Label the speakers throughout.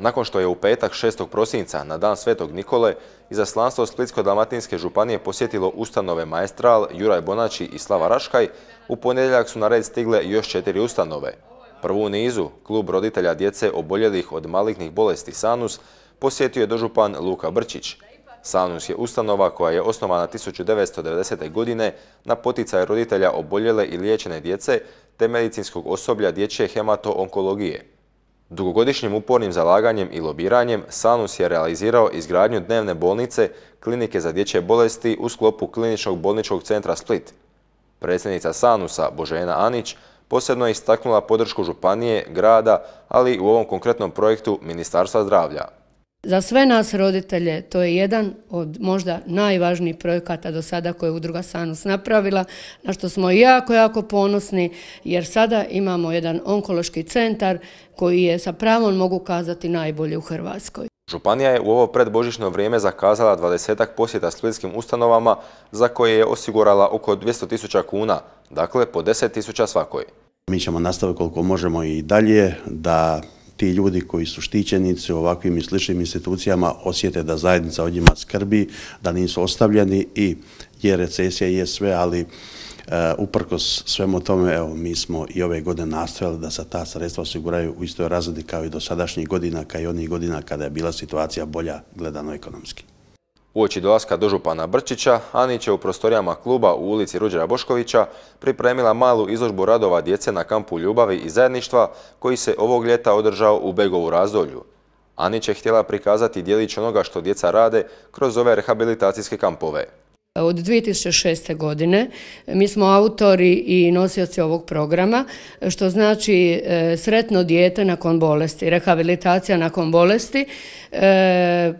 Speaker 1: nakon što je u petak 6. prosinca na dan Svetog Nikole izaslanstvo Splitsko-Dalmatinske županije posjetilo ustanove Maestral, Juraj Bonači i Slava Raškaj, u ponedjeljak su na red stigle još četiri ustanove. Prvu nizu, klub roditelja djece oboljelih od malignih bolesti Sanus, posjetio je dožupan Luka Brčić. Sanus je ustanova koja je osnovana 1990. godine na poticaj roditelja oboljele i liječene djece te medicinskog osoblja dječje hemato-onkologije. Dugogodišnjim upornim zalaganjem i lobiranjem Sanus je realizirao izgradnju dnevne bolnice Klinike za dječje bolesti u sklopu Kliničnog bolničkog centra Split. Predsjednica Sanusa Božena Anić posebno je istaknula podršku županije, grada, ali i u ovom konkretnom projektu Ministarstva zdravlja.
Speaker 2: Za sve nas roditelje to je jedan od možda najvažnijih projekata do sada koje je Udruga Sanus napravila, na što smo jako, jako ponosni jer sada imamo jedan onkološki centar koji je sa pravom mogu kazati najbolji u Hrvatskoj.
Speaker 1: Županija je u ovo predbožićno vrijeme zakazala 20 posjeta splitskim ustanovama za koje je osigurala oko tisuća kuna, dakle po 10.000 svakoj.
Speaker 3: Mi ćemo nastaviti koliko možemo i dalje da ti ljudi koji su štićenici u ovakvim i sličnim institucijama osjete da zajednica od njima skrbi, da nisu ostavljeni i je recesija je sve, ali e, uprkos svemu tome, evo, mi smo i ove godine nastojali da se ta sredstva osiguraju u istoj razredi kao i do sadašnjih godina, kao i onih godina kada je bila situacija bolja gledano ekonomski.
Speaker 1: Uoči dolaska dožupana Brčića, Anić je u prostorijama kluba u ulici Ruđera Boškovića pripremila malu izložbu radova djece na kampu ljubavi i zajedništva koji se ovog ljeta održao u Begovu razdolju. Anić je htjela prikazati djelić onoga što djeca rade kroz ove rehabilitacijske kampove.
Speaker 2: Od 2006. godine e, mi smo autori i nosioci ovog programa, što znači e, sretno dijete nakon bolesti, rehabilitacija nakon bolesti, e,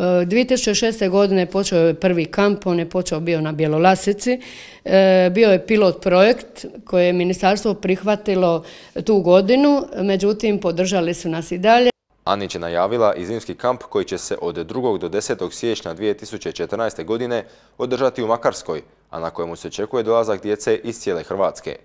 Speaker 2: 2006. E, godine počeo je prvi kamp, on je počeo bio na Bjelolasici. E, bio je pilot projekt koje je ministarstvo prihvatilo tu godinu, međutim podržali su nas i dalje.
Speaker 1: Anić je najavila i zimski kamp koji će se od 2. do 10. siječnja 2014. godine održati u Makarskoj, a na kojemu se očekuje dolazak djece iz cijele Hrvatske.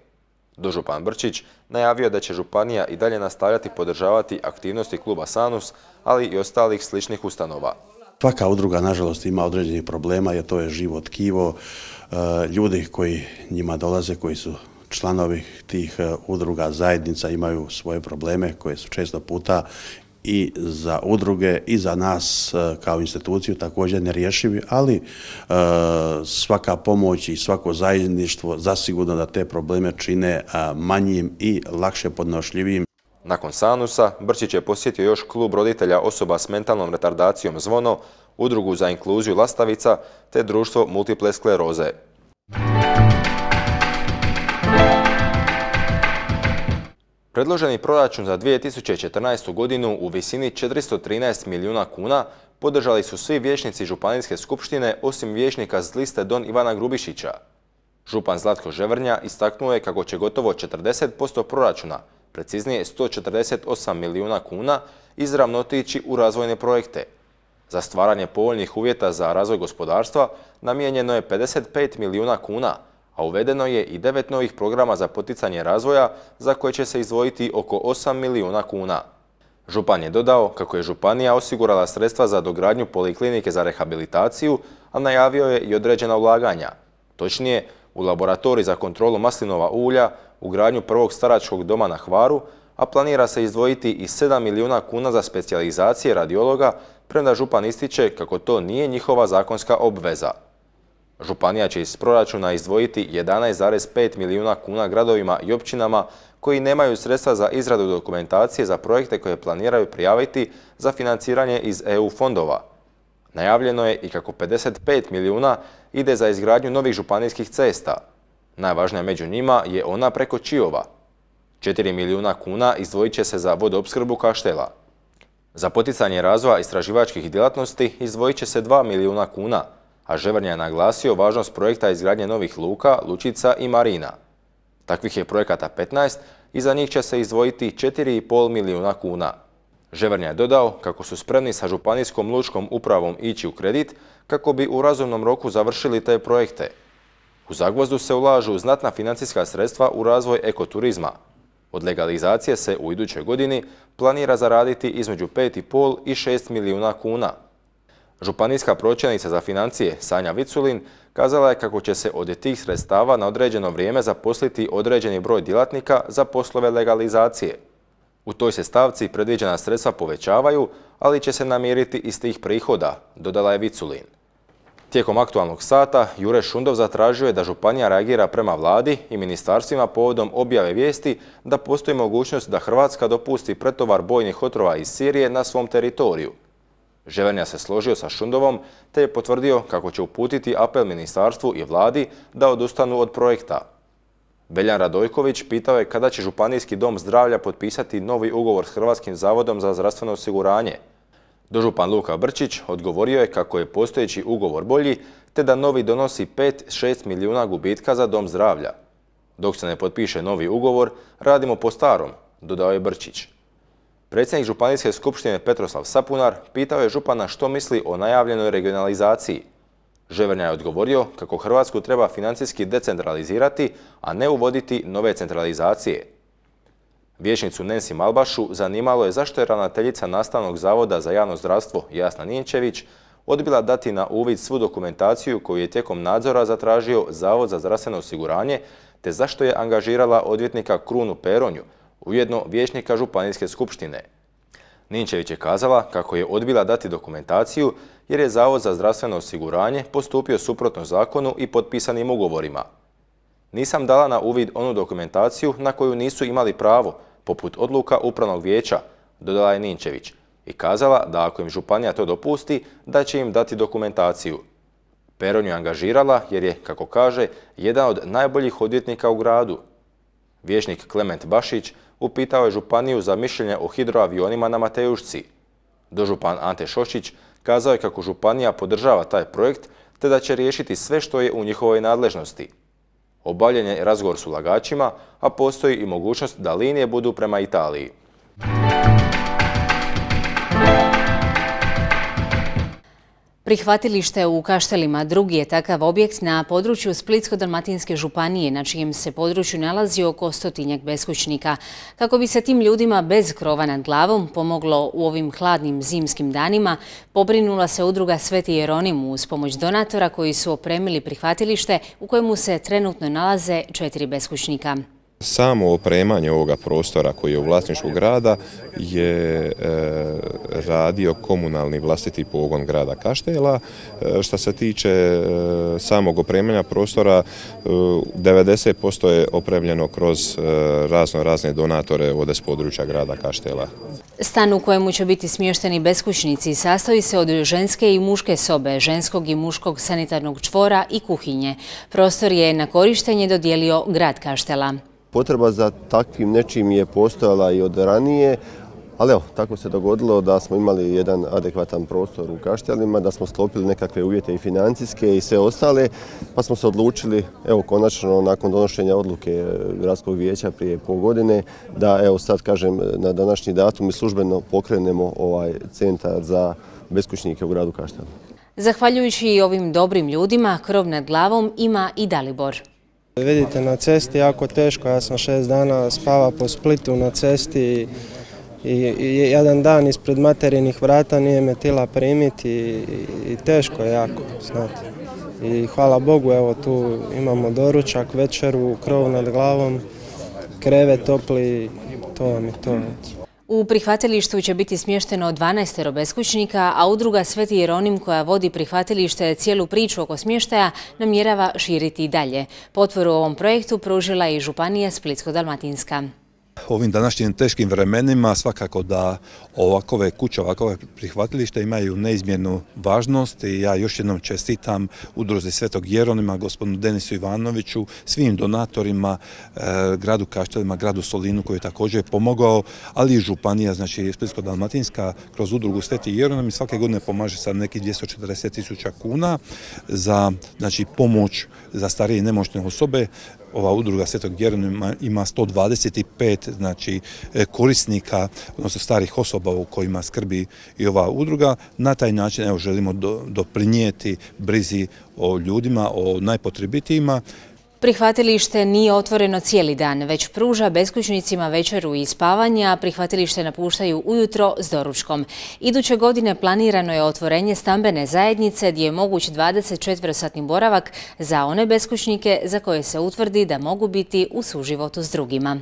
Speaker 1: Dožupan Brčić najavio da će Županija i dalje nastavljati podržavati aktivnosti kluba Sanus, ali i ostalih sličnih ustanova.
Speaker 3: Svaka udruga, nažalost, ima određenih problema jer to je život kivo. E, ljudi koji njima dolaze, koji su članovi tih e, udruga, zajednica imaju svoje probleme koje su često puta i za udruge i za nas e, kao instituciju također nerješivi, ali svaka pomoć i svako zajedništvo zasigurno da te probleme čine manjim i lakše podnošljivim. Nakon
Speaker 1: Sanusa, Brčić je posjetio još klub roditelja osoba s mentalnom retardacijom Zvono, udrugu za inkluziju Lastavica te društvo multiple skleroze. Predloženi proračun za 2014. godinu u visini 413 milijuna kuna podržali su svi vječnici Županijske skupštine osim vječnika z liste Don Ivana Grubišića. Župan Zlatko Ževrnja istaknuo je kako će gotovo 40% proračuna, preciznije 148 milijuna kuna, izravno otići u razvojne projekte. Za stvaranje povoljnih uvjeta za razvoj gospodarstva namijenjeno je 55 milijuna kuna, a uvedeno je i devet novih programa za poticanje razvoja za koje će se izdvojiti oko 8 milijuna kuna. Župan je dodao kako je Županija osigurala sredstva za dogradnju poliklinike za rehabilitaciju, a najavio je i određena ulaganja. Točnije, u laboratorij za kontrolu maslinova ulja u gradnju prvog staračkog doma na Hvaru, a planira se izdvojiti i 7 milijuna kuna za specijalizacije radiologa, premda župan ističe kako to nije njihova zakonska obveza. Županija će iz proračuna izdvojiti 11,5 milijuna kuna gradovima i općinama koji nemaju sredstva za izradu dokumentacije za projekte koje planiraju prijaviti za financiranje iz EU fondova. Najavljeno je i kako 55 milijuna ide za izgradnju novih županijskih cesta, Najvažnija među njima je ona preko Čijova. 4 milijuna kuna izdvojit će se za vodoopskrbu Kaštela. Za poticanje razvoja istraživačkih djelatnosti izdvojit će se 2 milijuna kuna, a Ževrnja je naglasio važnost projekta izgradnje novih luka, lučica i marina. Takvih je projekata 15 i za njih će se izdvojiti 4,5 milijuna kuna. Ževrnja je dodao kako su spremni sa županijskom lučkom upravom ići u kredit kako bi u razumnom roku završili te projekte. U Zagvozdu se ulažu znatna financijska sredstva u razvoj ekoturizma. Od legalizacije se u idućoj godini planira zaraditi između 5,5 i 6 milijuna kuna. Županijska pročelnica za financije Sanja Viculin kazala je kako će se od tih sredstava na određeno vrijeme zaposliti određeni broj djelatnika za poslove legalizacije. U toj se stavci predviđena sredstva povećavaju, ali će se namiriti iz tih prihoda, dodala je Viculin. Tijekom aktualnog sata Jure Šundov zatražio je da Županija reagira prema vladi i ministarstvima povodom objave vijesti da postoji mogućnost da Hrvatska dopusti pretovar bojnih otrova iz Sirije na svom teritoriju. Ževernja se složio sa Šundovom te je potvrdio kako će uputiti apel ministarstvu i vladi da odustanu od projekta. Veljan Radojković pitao je kada će Županijski dom zdravlja potpisati novi ugovor s Hrvatskim zavodom za zdravstveno osiguranje. Dožupan Luka Brčić odgovorio je kako je postojeći ugovor bolji, te da novi donosi 5-6 milijuna gubitka za dom zdravlja. Dok se ne potpiše novi ugovor, radimo po starom, dodao je Brčić. Predsjednik Županijske skupštine Petroslav Sapunar pitao je župana što misli o najavljenoj regionalizaciji. Ževernja je odgovorio kako Hrvatsku treba financijski decentralizirati, a ne uvoditi nove centralizacije. Vječnicu Nensi Malbašu zanimalo je zašto je ravnateljica Nastavnog zavoda za javno zdravstvo Jasna Ninčević odbila dati na uvid svu dokumentaciju koju je tijekom nadzora zatražio Zavod za zdravstveno osiguranje, te zašto je angažirala odvjetnika Krunu Peronju, ujedno vječnika Županijske skupštine. Ninčević je kazala kako je odbila dati dokumentaciju jer je Zavod za zdravstveno osiguranje postupio suprotno zakonu i potpisanim ugovorima. Nisam dala na uvid onu dokumentaciju na koju nisu imali pravo, poput odluka upravnog vijeća, dodala je Ninčević i kazala da ako im županija to dopusti, da će im dati dokumentaciju. Peron ju angažirala jer je, kako kaže, jedan od najboljih odvjetnika u gradu. Vješnik Klement Bašić upitao je županiju za mišljenje o hidroavionima na Matejušci. Dožupan Ante Šošić kazao je kako županija podržava taj projekt te da će riješiti sve što je u njihovoj nadležnosti. Obavljen je razgovor s ulagačima, a postoji i mogućnost da linije budu prema Italiji.
Speaker 2: Prihvatilište u Kaštelima drugi je takav objekt na području Splitsko-Dalmatinske županije, na čijem se području nalazi oko stotinjak beskućnika. Kako bi se tim ljudima bez krova nad glavom pomoglo u ovim hladnim zimskim danima, pobrinula se udruga Sveti Jeronimu uz pomoć donatora koji su opremili prihvatilište u kojemu se trenutno nalaze četiri beskućnika.
Speaker 1: Samo opremanje ovoga prostora koji je u vlasništvu grada je e, radio komunalni vlastiti pogon grada Kaštela. E, što se tiče e, samog opremanja prostora, 90% je opremljeno kroz razno razne donatore od s područja grada Kaštela.
Speaker 2: Stan u kojemu će biti smješteni beskućnici sastoji se od ženske i muške sobe, ženskog i muškog sanitarnog čvora i kuhinje. Prostor je na korištenje dodijelio grad Kaštela.
Speaker 1: Potreba za takvim nečim je postojala i od ranije, ali evo, tako se dogodilo da smo imali jedan adekvatan prostor u Kaštelima, da smo sklopili nekakve uvjete i financijske i sve ostale, pa smo se odlučili, evo konačno nakon donošenja odluke e, gradskog vijeća prije pol godine, da evo sad kažem e, na današnji datum i službeno pokrenemo ovaj centar za beskućnike u gradu Kaštelima.
Speaker 2: Zahvaljujući i ovim dobrim ljudima, krov nad glavom ima i Dalibor.
Speaker 1: Vidite, na cesti jako teško, ja sam šest dana spava po Splitu na cesti i, jedan dan ispred materinih vrata nije me tila primiti i, teško je jako, znate. I hvala Bogu, evo tu imamo doručak, večeru, krov nad glavom, kreve topli, to vam je to.
Speaker 2: U prihvatilištu će biti smješteno 12 beskućnika, a udruga Sveti Jeronim koja vodi prihvatilište cijelu priču oko smještaja namjerava širiti i dalje. Potvoru ovom projektu pružila je i Županija Splitsko-Dalmatinska.
Speaker 1: Ovim današnjim teškim vremenima svakako da ovakove kuće, ovakove prihvatilište imaju neizmjernu važnost i ja još jednom čestitam udruzi Svetog Jeronima, gospodinu Denisu Ivanoviću, svim donatorima, e, gradu Kaštelima, gradu Solinu koji je također pomogao, ali i županija, znači Splitsko-Dalmatinska, kroz udrugu Sveti Jeronim i svake godine pomaže sa nekih 240 tisuća kuna za znači, pomoć za starije i nemoćne osobe, ova udruga Svetog Jeronima ima 125 znači, e, korisnika, odnosno starih osoba u kojima skrbi i ova udruga. Na taj način evo, želimo doprinijeti brizi o ljudima, o najpotrebitijima
Speaker 2: Prihvatilište nije otvoreno cijeli dan, već pruža beskućnicima večeru i spavanja, a prihvatilište napuštaju ujutro s doručkom. Iduće godine planirano je otvorenje stambene zajednice gdje je moguć 24-satni boravak za one beskućnike za koje se utvrdi da mogu biti u suživotu s drugima.